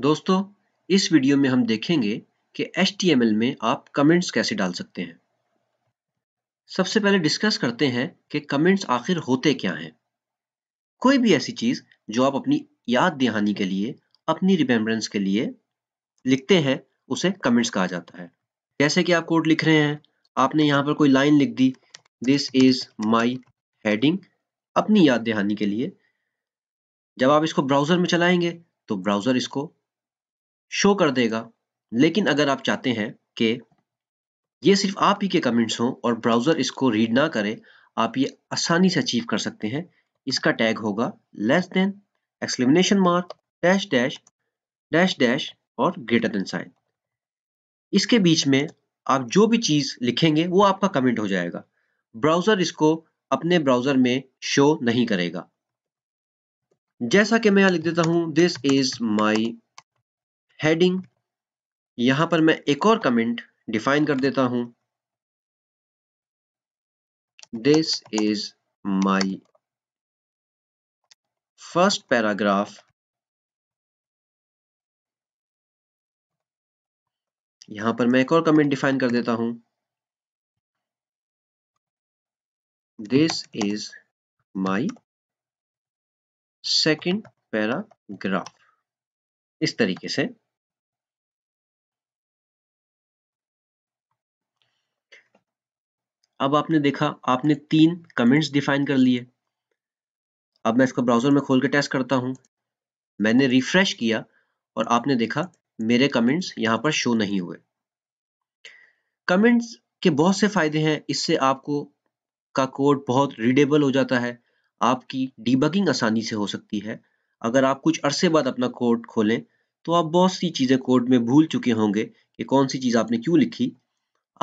दोस्तों इस वीडियो में हम देखेंगे कि HTML में आप कमेंट्स कैसे डाल सकते हैं सबसे पहले डिस्कस करते हैं कि कमेंट्स आखिर होते क्या हैं कोई भी ऐसी चीज़ जो आप अपनी याद दहानी के लिए अपनी रिमेम्बरेंस के लिए लिखते हैं उसे कमेंट्स कहा जाता है जैसे कि आप कोड लिख रहे हैं आपने यहाँ पर कोई लाइन लिख दी दिस इज़ माई हेडिंग अपनी याद दहानी के लिए जब आप इसको ब्राउज़र में चलाएंगे तो ब्राउज़र इसको शो कर देगा लेकिन अगर आप चाहते हैं कि ये सिर्फ आप ही के कमेंट्स हों और ब्राउज़र इसको रीड ना करे आप ये आसानी से अचीव कर सकते हैं इसका टैग होगा less than exclamation mark dash dash dash dash और ग्रेटर देन साइन इसके बीच में आप जो भी चीज़ लिखेंगे वो आपका कमेंट हो जाएगा ब्राउज़र इसको अपने ब्राउज़र में शो नहीं करेगा जैसा कि मैं यहाँ लिख देता हूँ दिस इज़ माई हेडिंग यहां पर मैं एक और कमेंट डिफाइन कर देता हूं this is my first paragraph यहां पर मैं एक और कमेंट डिफाइन कर देता हूं this is my second paragraph इस तरीके से अब आपने देखा आपने तीन कमेंट्स डिफाइन कर लिए अब मैं इसको ब्राउजर में खोल के टेस्ट करता हूँ मैंने रिफ्रेश किया और आपने देखा मेरे कमेंट्स यहाँ पर शो नहीं हुए कमेंट्स के बहुत से फायदे हैं इससे आपको का कोड बहुत रीडेबल हो जाता है आपकी डीबगिंग आसानी से हो सकती है अगर आप कुछ अरसे बाद अपना कोड खोलें तो आप बहुत सी चीज़ें कोड में भूल चुके होंगे कि कौन सी चीज़ आपने क्यों लिखी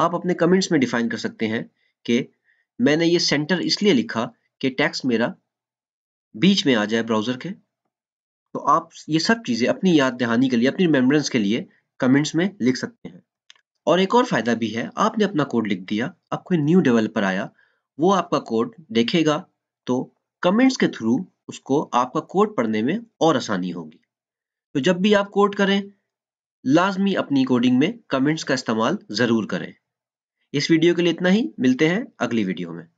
आप अपने कमेंट्स में डिफाइन कर सकते हैं के मैंने ये सेंटर इसलिए लिखा कि टैक्स मेरा बीच में आ जाए ब्राउज़र के तो आप ये सब चीज़ें अपनी याद दहानी के लिए अपनी रिमेम्बरेंस के लिए कमेंट्स में लिख सकते हैं और एक और फ़ायदा भी है आपने अपना कोड लिख दिया अब कोई न्यू डेवलपर आया वो आपका कोड देखेगा तो कमेंट्स के थ्रू उसको आपका कोड पढ़ने में और आसानी होगी तो जब भी आप कोड करें लाजमी अपनी कोडिंग में कमेंट्स का इस्तेमाल ज़रूर करें इस वीडियो के लिए इतना ही मिलते हैं अगली वीडियो में